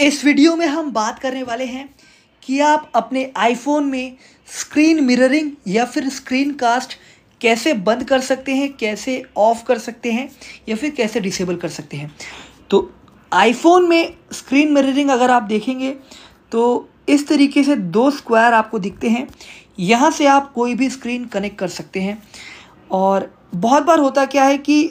इस वीडियो में हम बात करने वाले हैं कि आप अपने आईफोन में स्क्रीन मिररिंग या फिर स्क्रीन कास्ट कैसे बंद कर सकते हैं कैसे ऑफ़ कर सकते हैं या फिर कैसे डिसेबल कर सकते हैं तो आईफोन में स्क्रीन मिररिंग अगर आप देखेंगे तो इस तरीके से दो स्क्वायर आपको दिखते हैं यहाँ से आप कोई भी स्क्रीन कनेक्ट कर सकते हैं और बहुत बार होता क्या है कि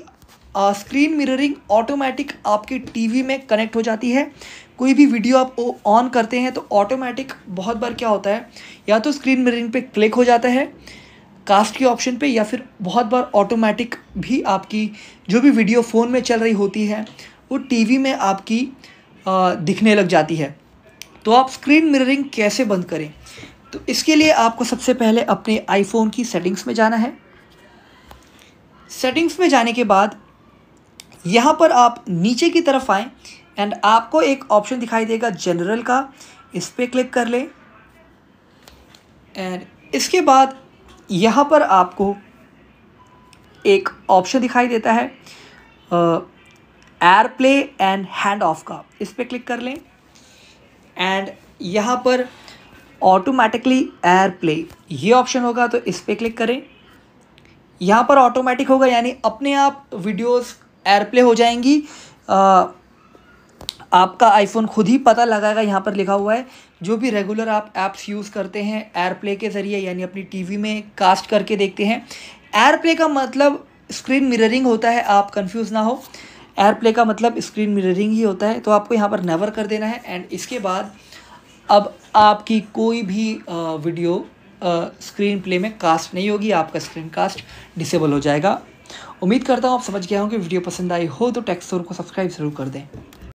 स्क्रीन मिररिंग ऑटोमेटिक आपके टीवी में कनेक्ट हो जाती है कोई भी वीडियो आप ऑन करते हैं तो ऑटोमेटिक बहुत बार क्या होता है या तो स्क्रीन मिररिंग पे क्लिक हो जाता है कास्ट के ऑप्शन पे या फिर बहुत बार ऑटोमेटिक भी आपकी जो भी वीडियो फ़ोन में चल रही होती है वो टीवी में आपकी आ, दिखने लग जाती है तो आप स्क्रीन मिररिंग कैसे बंद करें तो इसके लिए आपको सबसे पहले अपने आईफोन की सेटिंग्स में जाना है सेटिंग्स में जाने के बाद यहाँ पर आप नीचे की तरफ आएँ एंड आपको एक ऑप्शन दिखाई देगा जनरल का इस पर क्लिक कर लें एंड इसके बाद यहाँ पर आपको एक ऑप्शन दिखाई देता है air play and hand off का इस पर क्लिक कर लें एंड यहाँ पर ऑटोमेटिकली एयर प्ले ये ऑप्शन होगा तो इस पर क्लिक करें यहाँ पर ऑटोमेटिक होगा यानी अपने आप वीडियोस एयरप्ले हो जाएंगी आ, आपका आईफोन खुद ही पता लगाएगा यहाँ पर लिखा हुआ है जो भी रेगुलर आप ऐप्स यूज़ करते हैं एयरप्ले के ज़रिए यानी अपनी टीवी में कास्ट करके देखते हैं एयरप्ले का मतलब स्क्रीन मिररिंग होता है आप कंफ्यूज ना हो एयर प्ले का मतलब स्क्रीन मिररिंग ही होता है तो आपको यहाँ पर नेवर कर देना है एंड इसके बाद अब आपकी कोई भी वीडियो स्क्रीन प्ले में कास्ट नहीं होगी आपका स्क्रीन कास्ट डिसेबल हो जाएगा उम्मीद करता हूँ आप समझ गया हूँ कि वीडियो पसंद आई हो तो टैक्स स्टोर को सब्सक्राइब ज़रूर कर दें